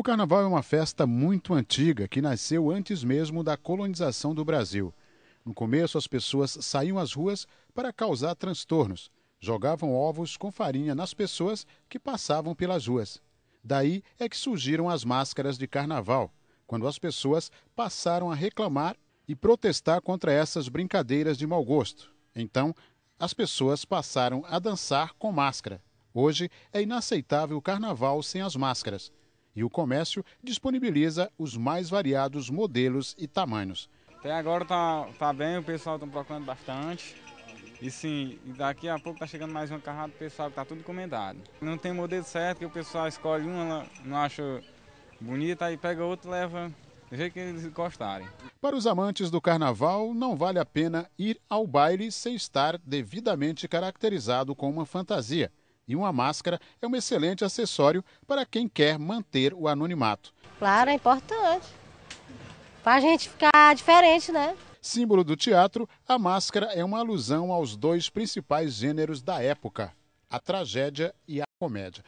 O carnaval é uma festa muito antiga que nasceu antes mesmo da colonização do Brasil. No começo, as pessoas saíam às ruas para causar transtornos. Jogavam ovos com farinha nas pessoas que passavam pelas ruas. Daí é que surgiram as máscaras de carnaval, quando as pessoas passaram a reclamar e protestar contra essas brincadeiras de mau gosto. Então, as pessoas passaram a dançar com máscara. Hoje é inaceitável o carnaval sem as máscaras e o comércio disponibiliza os mais variados modelos e tamanhos. Até agora tá, tá bem, o pessoal está procurando bastante. E sim, daqui a pouco tá chegando mais uma carrada, o pessoal tá tudo encomendado. Não tem modelo certo, que o pessoal escolhe uma, não acha bonita, aí pega outra e leva do jeito que eles gostarem. Para os amantes do carnaval, não vale a pena ir ao baile sem estar devidamente caracterizado com uma fantasia. E uma máscara é um excelente acessório para quem quer manter o anonimato. Claro, é importante. Para a gente ficar diferente, né? Símbolo do teatro, a máscara é uma alusão aos dois principais gêneros da época, a tragédia e a comédia.